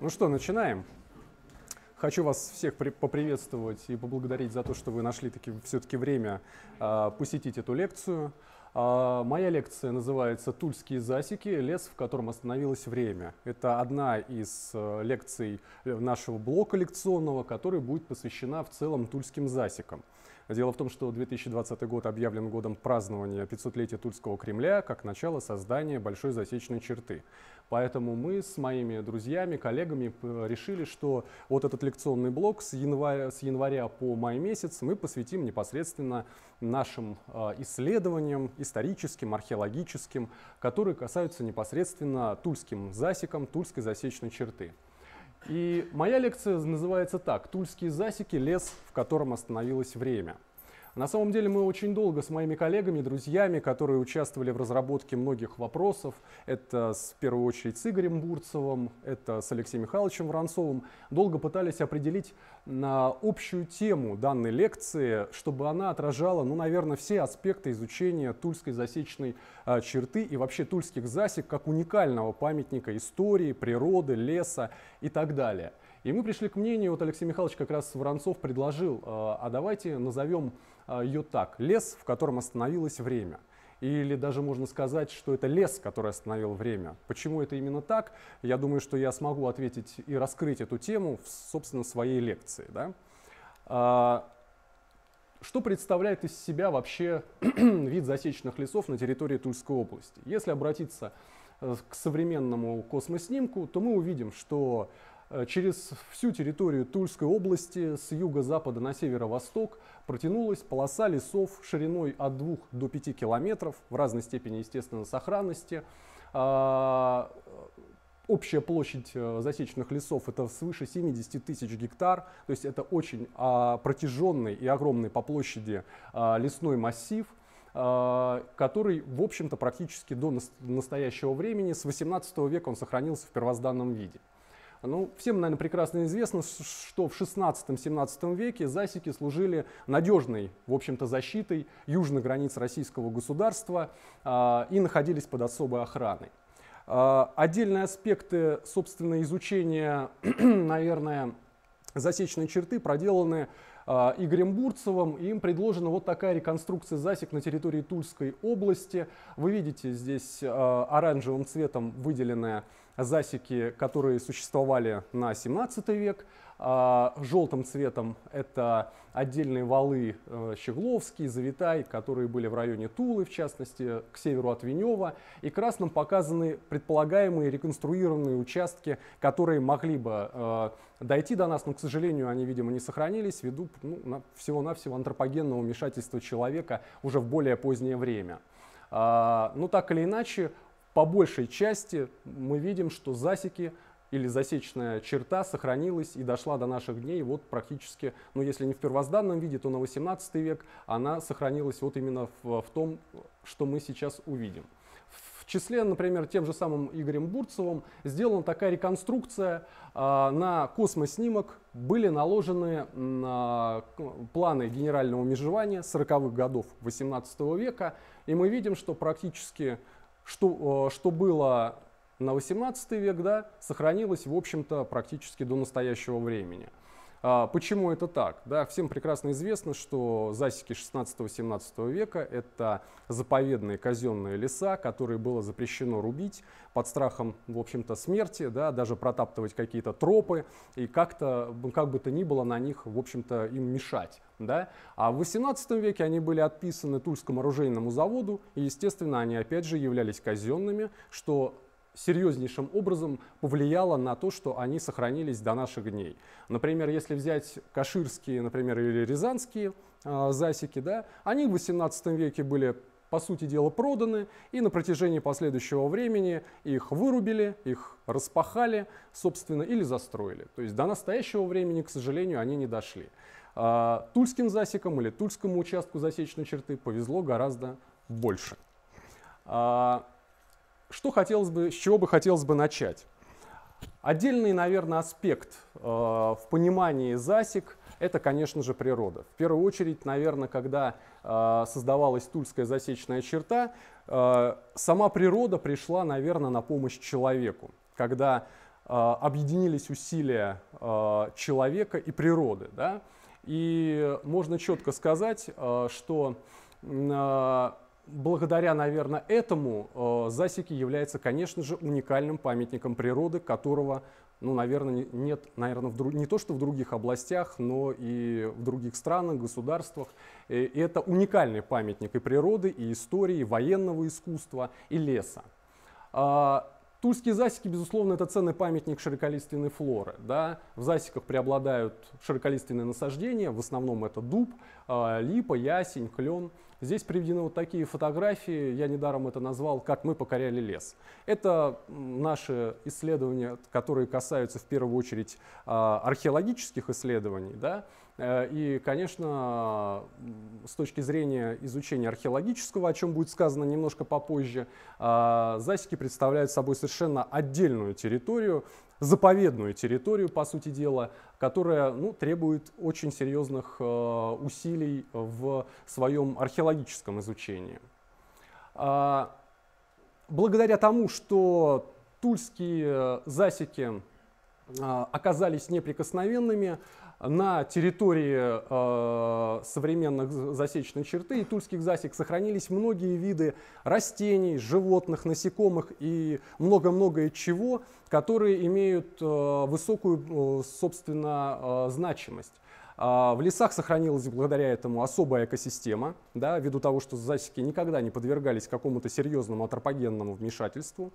Ну что, начинаем. Хочу вас всех поприветствовать и поблагодарить за то, что вы нашли таки, все-таки время э, посетить эту лекцию. Э, моя лекция называется «Тульские засеки. Лес, в котором остановилось время». Это одна из э, лекций э, нашего блока лекционного, который будет посвящена в целом тульским засекам. Дело в том, что 2020 год объявлен годом празднования 500-летия Тульского Кремля как начало создания Большой засечной черты. Поэтому мы с моими друзьями, коллегами решили, что вот этот лекционный блок с января, с января по май месяц мы посвятим непосредственно нашим а, исследованиям историческим, археологическим, которые касаются непосредственно тульским засекам, тульской засечной черты. И моя лекция называется так «Тульские засеки. Лес, в котором остановилось время». На самом деле мы очень долго с моими коллегами, друзьями, которые участвовали в разработке многих вопросов, это в первую очередь с Игорем Бурцевым, это с Алексеем Михайловичем Воронцовым, долго пытались определить на общую тему данной лекции, чтобы она отражала, ну, наверное, все аспекты изучения тульской засечной а, черты и вообще тульских засек как уникального памятника истории, природы, леса и так далее. И мы пришли к мнению, вот Алексей Михайлович как раз Воронцов предложил, а, «А давайте назовем а, ее так – лес, в котором остановилось время. Или даже можно сказать, что это лес, который остановил время. Почему это именно так? Я думаю, что я смогу ответить и раскрыть эту тему в, собственно, своей лекции. Да? А, что представляет из себя вообще вид засечных лесов на территории Тульской области? Если обратиться э, к современному космоснимку, то мы увидим, что Э, через всю территорию Тульской области с юго-запада на северо-восток протянулась полоса лесов шириной от 2 до 5 километров в разной степени, естественно, сохранности. А, э, общая площадь э, засеченных лесов это свыше 70 тысяч гектар, то есть это очень а, протяженный и огромный по площади а, лесной массив который, в общем-то, практически до настоящего времени, с 18 века он сохранился в первозданном виде. Ну, всем, наверное, прекрасно известно, что в 16-17 веке засеки служили надежной, в общем-то, защитой южных границ российского государства э, и находились под особой охраной. Э, отдельные аспекты, собственно, изучения, наверное, засечные черты проделаны а, Игорем Бурцевым. И им предложена вот такая реконструкция засек на территории Тульской области. Вы видите здесь оранжевым цветом выделенная засеки, которые существовали на 17 век. А, Желтым цветом это отдельные валы э, Щегловские, Завитай, которые были в районе Тулы, в частности, к северу от Венева. И красным показаны предполагаемые реконструированные участки, которые могли бы э, дойти до нас, но, к сожалению, они, видимо, не сохранились ввиду ну, всего-навсего антропогенного вмешательства человека уже в более позднее время. А, но ну, так или иначе, по большей части мы видим, что засеки или засечная черта сохранилась и дошла до наших дней вот практически, ну если не в первозданном виде, то на 18 век она сохранилась вот именно в, в том, что мы сейчас увидим. В числе, например, тем же самым Игорем Бурцевым сделана такая реконструкция. А, на космоснимок были наложены на планы генерального межевания 40-х годов 18 века, и мы видим, что практически что, э, что было на 18 век, да, сохранилось, в общем-то, практически до настоящего времени. А, почему это так? Да, всем прекрасно известно, что засеки 16-17 века — это заповедные казенные леса, которые было запрещено рубить под страхом, в общем-то, смерти, да, даже протаптывать какие-то тропы и как-то, ну, как бы то ни было, на них, в общем-то, им мешать. Да? А в 18 веке они были отписаны Тульскому оружейному заводу, и, естественно, они опять же являлись казенными, что серьезнейшим образом повлияло на то, что они сохранились до наших дней. Например, если взять каширские, например, или рязанские э, засеки, да, они в XVIII веке были по сути дела, проданы, и на протяжении последующего времени их вырубили, их распахали, собственно, или застроили. То есть до настоящего времени, к сожалению, они не дошли. А, тульским засекам или тульскому участку засечной черты повезло гораздо больше. А, что хотелось бы, с чего бы хотелось бы начать? Отдельный, наверное, аспект э, в понимании засек – это, конечно же, природа. В первую очередь, наверное, когда э, создавалась тульская засечная черта, э, сама природа пришла, наверное, на помощь человеку, когда э, объединились усилия э, человека и природы. Да? И можно четко сказать, э, что э, благодаря, наверное, этому э, засеки является, конечно же, уникальным памятником природы, которого, ну, наверное, нет, наверное, в друг, не то что в других областях, но и в других странах, государствах. Э, и это уникальный памятник и природы, и истории, и военного искусства, и леса. А, тульские засеки, безусловно, это ценный памятник широколиственной флоры. Да? В засеках преобладают широколиственные насаждения, в основном это дуб, а, липа, ясень, клен – Здесь приведены вот такие фотографии, я недаром это назвал «Как мы покоряли лес». Это наши исследования, которые касаются в первую очередь а, археологических исследований, да, Э, и, конечно, с точки зрения изучения археологического, о чем будет сказано немножко попозже, а, засеки представляют собой совершенно отдельную территорию, заповедную территорию, по сути дела, которая ну, требует очень серьезных э, усилий в своем археологическом изучении. А, благодаря тому, что тульские э, засеки а, оказались неприкосновенными, на территории э, современных засечной черты и тульских засек сохранились многие виды растений, животных, насекомых и много-многое чего, которые имеют э, высокую, э, собственно, э, значимость. А, в лесах сохранилась благодаря этому особая экосистема, да, ввиду того, что засеки никогда не подвергались какому-то серьезному антропогенному вмешательству.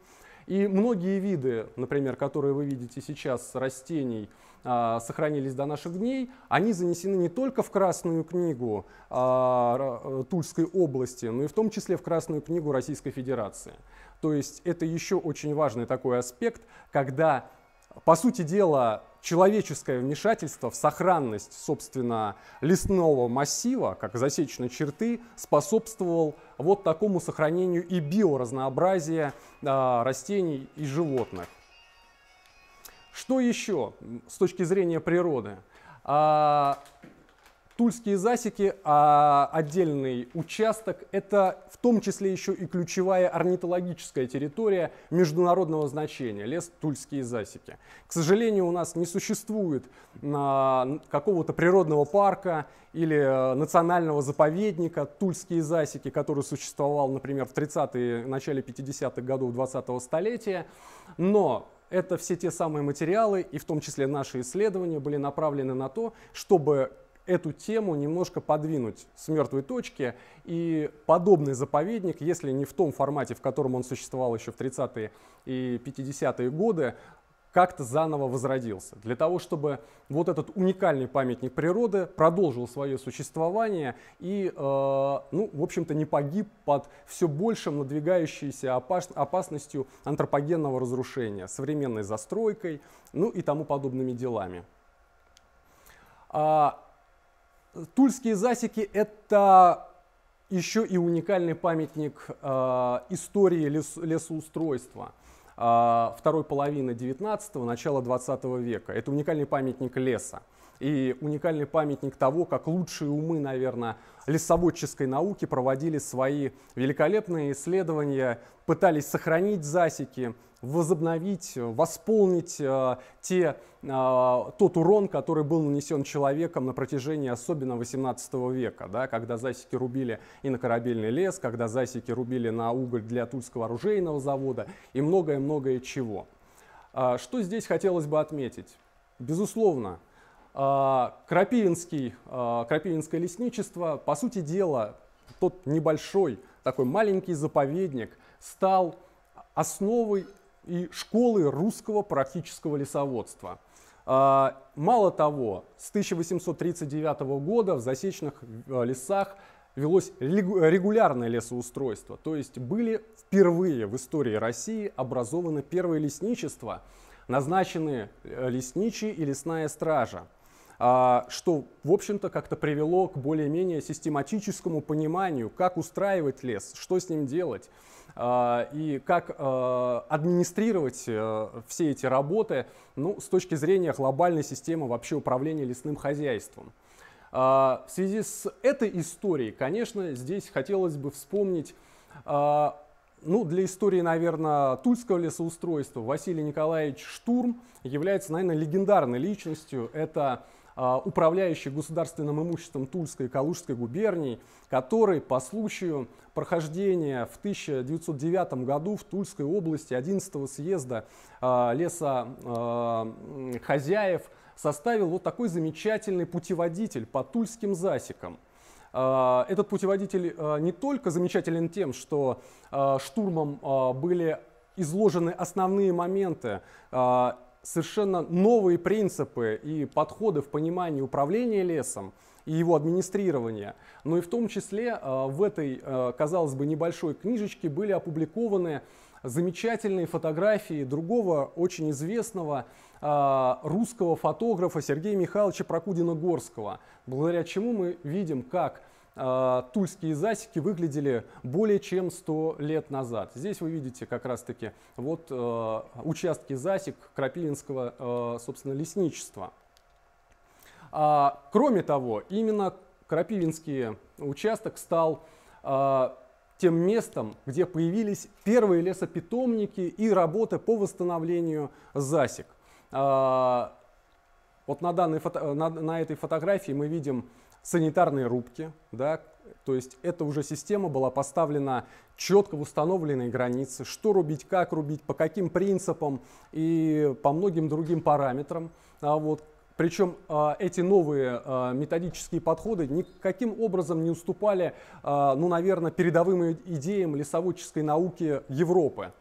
И многие виды, например, которые вы видите сейчас растений, а, сохранились до наших дней, они занесены не только в Красную книгу а, э, Тульской области, но и в том числе в Красную книгу Российской Федерации. То есть это еще очень важный такой аспект, когда, по сути дела, человеческое вмешательство в сохранность, собственно, лесного массива, как засечной черты, способствовал вот такому сохранению и биоразнообразия а, растений и животных. Что еще с точки зрения природы? А, тульские засеки, а, отдельный участок, это в том числе еще и ключевая орнитологическая территория международного значения, лес Тульские засеки. К сожалению, у нас не существует а, какого-то природного парка или а, национального заповедника Тульские засеки, который существовал, например, в 30-е, начале 50-х годов 20-го столетия, но это все те самые материалы, и в том числе наши исследования были направлены на то, чтобы эту тему немножко подвинуть с мертвой точки. И подобный заповедник, если не в том формате, в котором он существовал еще в 30-е и 50-е годы, как-то заново возродился. Для того, чтобы вот этот уникальный памятник природы продолжил свое существование и, э, ну, в общем-то, не погиб под все большим надвигающейся опас опасностью антропогенного разрушения, современной застройкой, ну и тому подобными делами. А, тульские засеки – это еще и уникальный памятник э, истории лес, лесоустройства – а, второй половины 19-го, начала 20 века. Это уникальный памятник леса и уникальный памятник того, как лучшие умы, наверное, лесоводческой науки проводили свои великолепные исследования, пытались сохранить засеки, возобновить, э, восполнить э, те, э, тот урон, который был нанесен человеком на протяжении особенно 18 века, да, когда засеки рубили и на корабельный лес, когда засеки рубили на уголь для Тульского оружейного завода и многое-многое чего. Что здесь хотелось бы отметить? Безусловно, Крапивинский, Крапивинское лесничество, по сути дела, тот небольшой, такой маленький заповедник стал основой и школы русского практического лесоводства. А, мало того, с 1839 года в засечных э, лесах велось регулярное лесоустройство, то есть были впервые в истории России образованы первые лесничества, назначены э, лесничие и лесная стража а, что, в общем-то, как-то привело к более-менее систематическому пониманию, как устраивать лес, что с ним делать. А, и как а, администрировать э, все эти работы ну, с точки зрения глобальной системы вообще управления лесным хозяйством. А, в связи с этой историей, конечно, здесь хотелось бы вспомнить ну, для истории, наверное, тульского лесоустройства Василий Николаевич Штурм является, наверное, легендарной личностью. Это а, управляющий государственным имуществом Тульской и Калужской губерний, который по случаю прохождения в 1909 году в Тульской области 11 съезда а, леса а, хозяев составил вот такой замечательный путеводитель по тульским засекам. Этот путеводитель не только замечателен тем, что штурмом были изложены основные моменты совершенно новые принципы и подходы в понимании управления лесом и его администрирования. Но ну и в том числе э, в этой, э, казалось бы, небольшой книжечке были опубликованы замечательные фотографии другого очень известного э, русского фотографа Сергея Михайловича Прокудина-Горского, благодаря чему мы видим, как а, тульские засеки выглядели более чем 100 лет назад. Здесь вы видите как раз-таки вот э, участки засек крапивинского, э, собственно, лесничества. А, кроме того, именно крапивинский участок стал э, тем местом, где появились первые лесопитомники и работы по восстановлению засек. А, вот на, данной, на, на этой фотографии мы видим санитарные рубки, да, то есть эта уже система была поставлена четко в установленные границы, что рубить, как рубить, по каким принципам и по многим другим параметрам. А вот, причем а, эти новые а, методические подходы никаким образом не уступали, а, ну, наверное, передовым идеям лесоводческой науки Европы.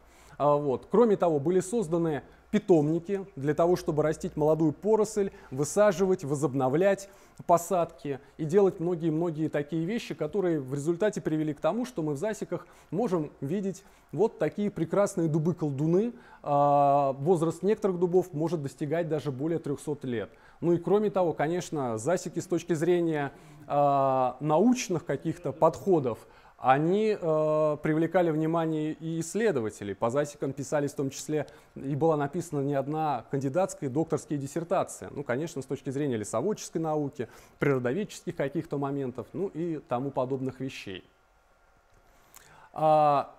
А, вот. Кроме того, были созданы питомники для того, чтобы растить молодую поросль, высаживать, возобновлять посадки и делать многие-многие такие вещи, которые в результате привели к тому, что мы в засеках можем видеть вот такие прекрасные дубы-колдуны. А, возраст некоторых дубов может достигать даже более 300 лет. Ну и кроме того, конечно, засеки с точки зрения а, научных каких-то подходов – они э, привлекали внимание и исследователей. По засекам писались в том числе, и была написана не одна кандидатская и докторские диссертации. Ну, конечно, с точки зрения лесоводческой науки, природоведческих каких-то моментов, ну и тому подобных вещей. А,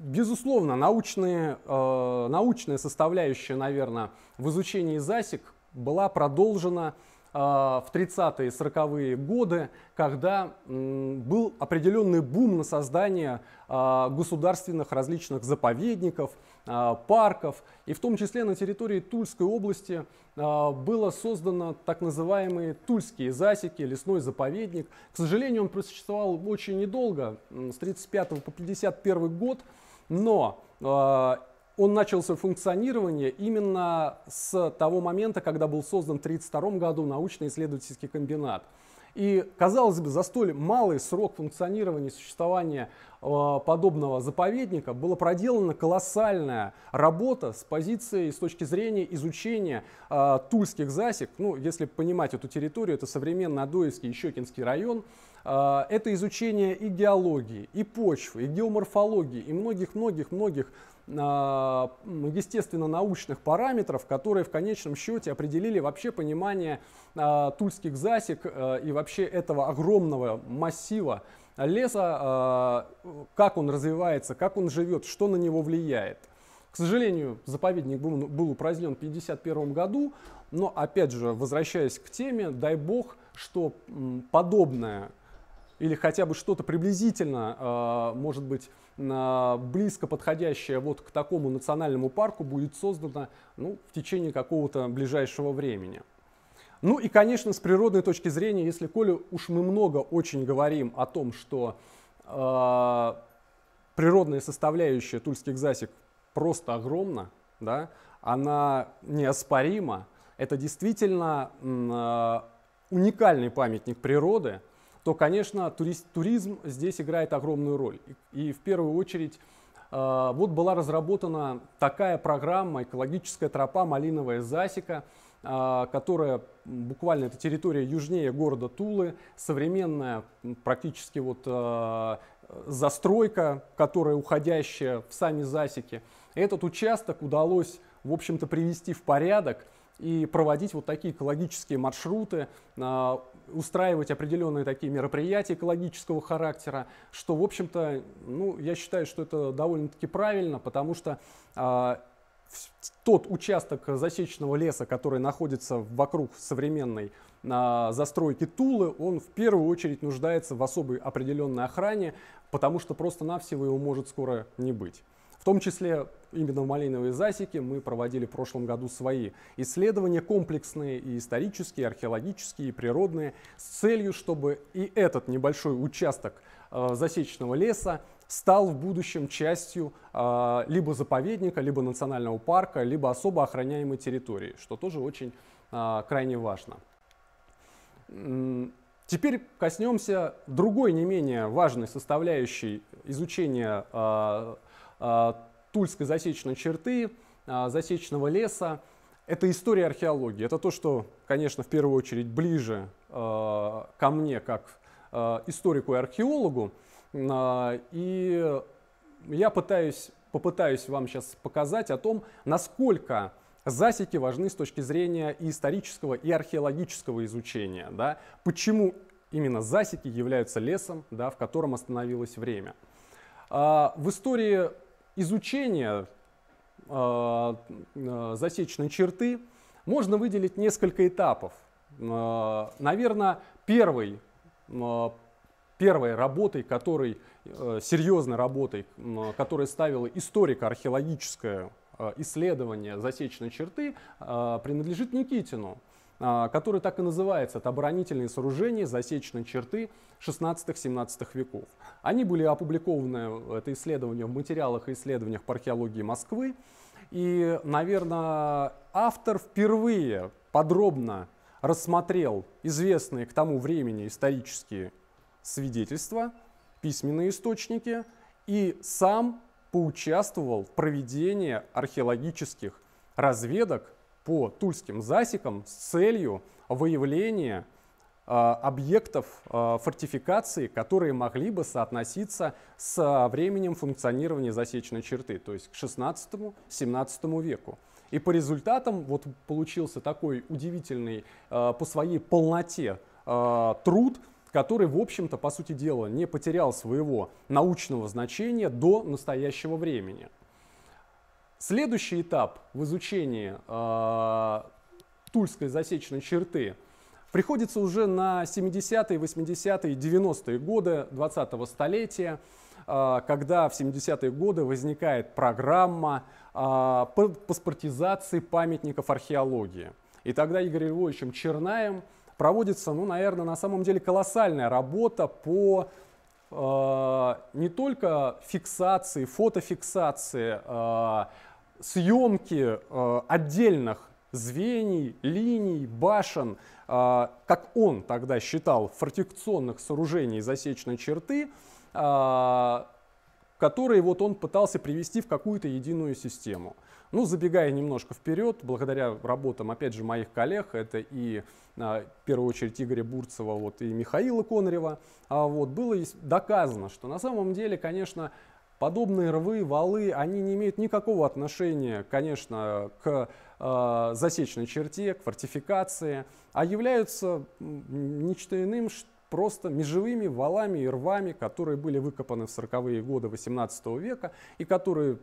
безусловно, научные, э, научная составляющая, наверное, в изучении засек была продолжена э, а, в 30-е и 40-е годы, когда был определенный бум на создание а, государственных различных заповедников, а, парков. И в том числе на территории Тульской области было создано так называемые Тульские засеки, лесной заповедник. К сожалению, он просуществовал очень недолго, с 35 по 51 год, но он начал свое функционирование именно с того момента, когда был создан в 1932 году научно-исследовательский комбинат. И, казалось бы, за столь малый срок функционирования и существования э, подобного заповедника была проделана колоссальная работа с позиции, с точки зрения изучения э, тульских засек. Ну, если понимать эту территорию, это современный Адоевский и Щекинский район. Э, это изучение и геологии, и почвы, и геоморфологии, и многих-многих-многих а, естественно-научных параметров, которые в конечном счете определили вообще понимание а, тульских засек э, и вообще этого огромного массива леса, а, как он развивается, как он живет, что на него влияет. К сожалению, заповедник был, был упразднен в 1951 году, но опять же, возвращаясь к теме, дай бог, что подобное или хотя бы что-то приблизительно, может быть, близко подходящая вот к такому национальному парку будет создана ну, в течение какого-то ближайшего времени. Ну и, конечно, с природной точки зрения, если, Коля, уж мы много очень говорим о том, что э, природная составляющая тульских засек просто огромна, да, она неоспорима, это действительно э, уникальный памятник природы – то, конечно, туризм здесь играет огромную роль. И, в первую очередь а, вот была разработана такая программа «Экологическая тропа Малиновая засека», а, которая буквально это территория южнее города Тулы, современная практически вот а, застройка, которая уходящая в сами засеки. Этот участок удалось, в общем-то, привести в порядок и проводить вот такие экологические маршруты, устраивать определенные такие мероприятия экологического характера, что, в общем-то, ну, я считаю, что это довольно-таки правильно, потому что э, тот участок засеченного леса, который находится вокруг современной э, застройки Тулы, он в первую очередь нуждается в особой определенной охране, потому что просто-навсего его может скоро не быть том числе именно в Малиновой засеке мы проводили в прошлом году свои исследования, комплексные и исторические, и археологические, и природные, с целью, чтобы и этот небольшой участок э, засечного леса стал в будущем частью э, либо заповедника, либо национального парка, либо особо охраняемой территории, что тоже очень э, крайне важно. Теперь коснемся другой не менее важной составляющей изучения э, а, тульской засечной черты, а, засечного леса. Это история археологии. Это то, что, конечно, в первую очередь ближе а, ко мне как историку и археологу. И я пытаюсь, попытаюсь вам сейчас показать о том, насколько засеки важны с точки зрения и исторического, и археологического изучения. Да? Почему именно засеки являются лесом, да, в котором остановилось время. В истории изучения э, э, засечной черты можно выделить несколько этапов. Э, Наверное, первый, первой работой, который, серьезной работой, которая ставила историко-археологическое исследование засечной черты, принадлежит Никитину. А, который так и называется это оборонительные сооружения засечной черты 16-17 веков. Они были опубликованы, это исследование, в материалах и исследованиях по археологии Москвы. И, наверное, автор впервые подробно рассмотрел известные к тому времени исторические свидетельства, письменные источники, и сам поучаствовал в проведении археологических разведок по тульским засекам с целью выявления э, объектов э, фортификации, которые могли бы соотноситься со временем функционирования засечной черты, то есть к 16-17 веку. И по результатам вот получился такой удивительный э, по своей полноте труд, который, в общем-то, по сути дела, не потерял своего научного значения до настоящего времени. Следующий этап в изучении э, тульской засечной черты приходится уже на 70-е, 80-е, 90-е годы 20-го столетия, э, когда в 70-е годы возникает программа э, паспортизации памятников археологии. И тогда Игорем Львовичем Чернаем проводится, ну, наверное, на самом деле колоссальная работа по э, не только фиксации, фотофиксации э, съемки э, отдельных звеньев, линий, башен, э, как он тогда считал, фортикационных сооружений засечной черты, э, которые вот он пытался привести в какую-то единую систему. Ну, забегая немножко вперед, благодаря работам, опять же, моих коллег, это и э, в первую очередь Игоря Бурцева вот, и Михаила Конрева, а вот, было доказано, что на самом деле, конечно, Подобные рвы, валы, они не имеют никакого отношения, конечно, к э, засечной черте, к фортификации, а являются ничто иным, просто межевыми валами и рвами, которые были выкопаны в 40-е годы 18 века и которые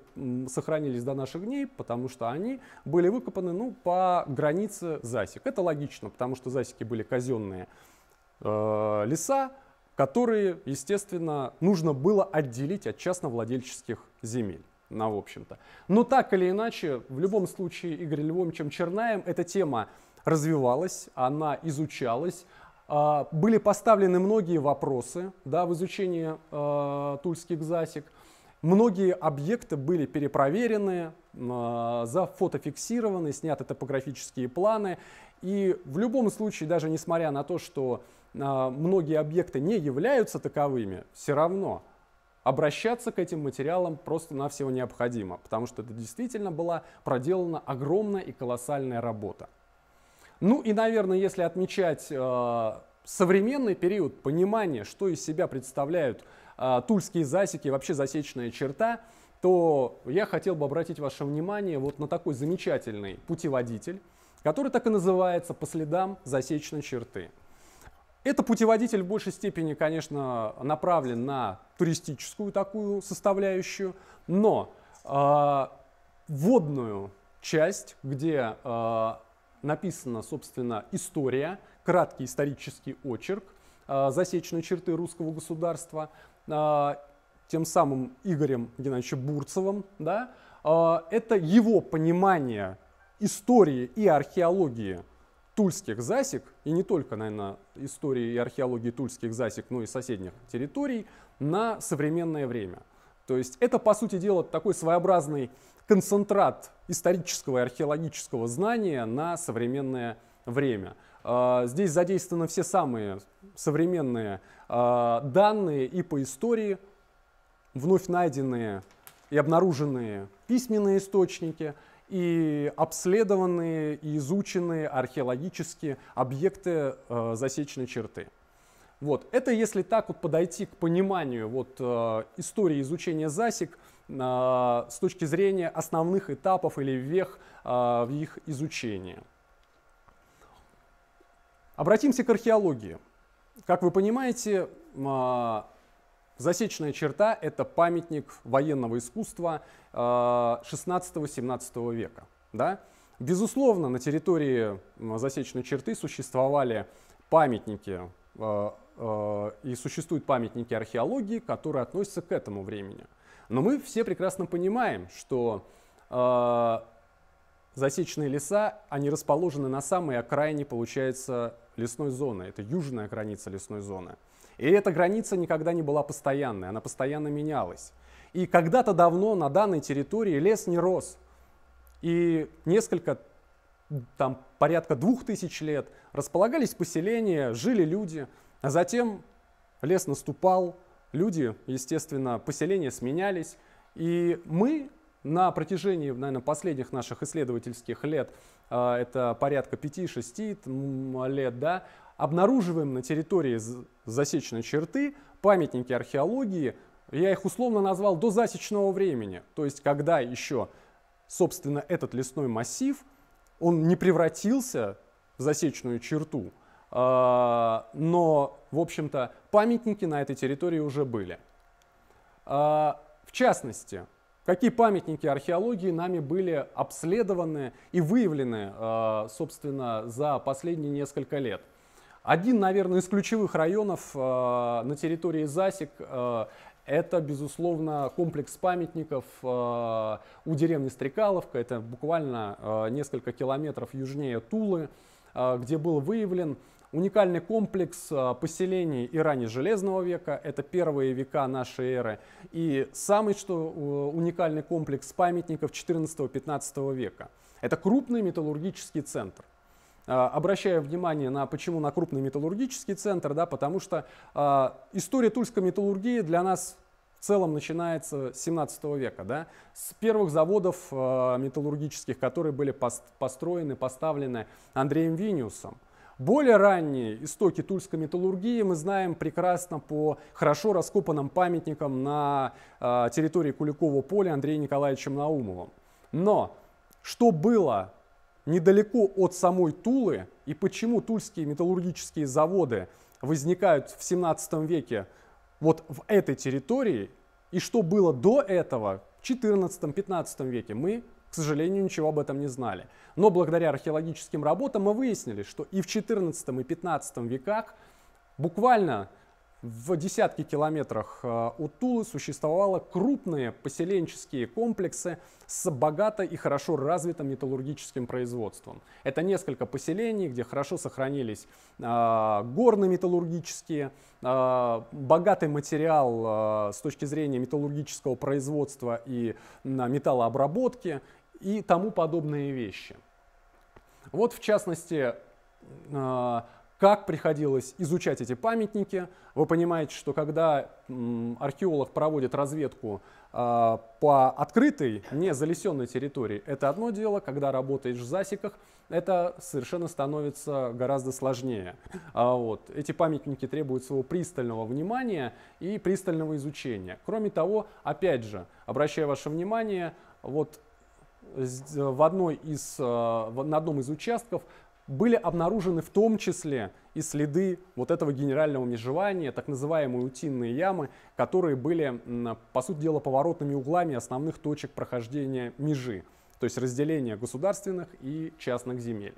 сохранились до наших дней, потому что они были выкопаны ну, по границе засек. Это логично, потому что засеки были казенные э, леса, которые, естественно, нужно было отделить от частновладельческих земель на общем-то. Но так или иначе, в любом случае Игорь чем Чернаем эта тема развивалась, она изучалась, а, были поставлены многие вопросы да, в изучении э, тульских засек. Многие объекты были перепроверены, э, зафотофиксированы, сняты топографические планы. И в любом случае, даже несмотря на то, что а, многие объекты не являются таковыми, все равно обращаться к этим материалам просто-навсего необходимо, потому что это действительно была проделана огромная и колоссальная работа. Ну и, наверное, если отмечать э, современный период понимания, что из себя представляют э, тульские засеки, вообще засечная черта, то я хотел бы обратить ваше внимание вот на такой замечательный путеводитель, который так и называется «По следам засечной черты». Это путеводитель в большей степени, конечно, направлен на туристическую такую составляющую, но э, а, водную часть, где э, написана, собственно, история, краткий исторический очерк, э, засечные черты русского государства, э, тем самым Игорем Геннадьевичем Бурцевым, да, э, это его понимание истории и археологии тульских засек, и не только, наверное, истории и археологии тульских засек, но и соседних территорий, на современное время. То есть это, по сути дела, такой своеобразный концентрат исторического и археологического знания на современное время. А, здесь задействованы все самые современные а, данные и по истории, вновь найденные и обнаруженные письменные источники – и обследованные и изученные археологические объекты э, засечной черты. Вот. Это если так вот подойти к пониманию вот, э, истории изучения засек э, с точки зрения основных этапов или вех э, в их изучении. Обратимся к археологии. Как вы понимаете, э, Засечная черта — это памятник военного искусства 16-17 э, века. Да? Безусловно, на территории засечной черты существовали памятники э, э, и существуют памятники археологии, которые относятся к этому времени. Но мы все прекрасно понимаем, что засечные леса, они расположены на самой окраине, получается, лесной зоны. Это южная граница лесной зоны. И эта граница никогда не была постоянной, она постоянно менялась. И когда-то давно на данной территории лес не рос. И несколько, там порядка двух тысяч лет располагались поселения, жили люди. А затем лес наступал, люди, естественно, поселения сменялись. И мы на протяжении, наверное, последних наших исследовательских лет, а, это порядка 5-6 лет, да, обнаруживаем на территории засечной черты памятники археологии, я их условно назвал до засечного времени, то есть когда еще, собственно, этот лесной массив, он не превратился в засечную черту, а, но, в общем-то, памятники на этой территории уже были. А, в частности, какие памятники археологии нами были обследованы и выявлены, а, собственно, за последние несколько лет – один, наверное, из ключевых районов э, на территории Засек э, это, безусловно, комплекс памятников э, у деревни Стрекаловка. Это буквально э, несколько километров южнее Тулы, э, где был выявлен уникальный комплекс э, поселений и ранее Железного века. Это первые века нашей эры. И самый что э, уникальный комплекс памятников 14-15 века. Это крупный металлургический центр. А, обращаю внимание на почему на крупный металлургический центр, да, потому что э, история тульской металлургии для нас в целом начинается с 17 века, да, с первых заводов э, металлургических, которые были построены, поставлены Андреем Виниусом. Более ранние истоки тульской металлургии мы знаем прекрасно по хорошо раскопанным памятникам на э, территории Куликового поля Андрея Николаевичем Наумовым. Но что было недалеко от самой Тулы и почему тульские металлургические заводы возникают в 17 веке вот в этой территории и что было до этого в 14-15 веке, мы, к сожалению, ничего об этом не знали. Но благодаря археологическим работам мы выяснили, что и в 14 и 15 веках буквально в десятке километрах от э, Тулы существовало крупные поселенческие комплексы с богато и хорошо развитым металлургическим производством. Это несколько поселений, где хорошо сохранились э, горно-металлургические, э, богатый материал э, с точки зрения металлургического производства и э, металлообработки и тому подобные вещи. Вот в частности э, как приходилось изучать эти памятники. Вы понимаете, что когда археолог проводит разведку а, по открытой, не залесенной территории, это одно дело, когда работаешь в засеках, это совершенно становится гораздо сложнее. А вот. Эти памятники требуют своего пристального внимания и пристального изучения. Кроме того, опять же, обращаю ваше внимание, вот в одной из, а, на одном из участков были обнаружены в том числе и следы вот этого генерального межевания, так называемые утиные ямы, которые были, по сути дела, поворотными углами основных точек прохождения межи, то есть разделения государственных и частных земель.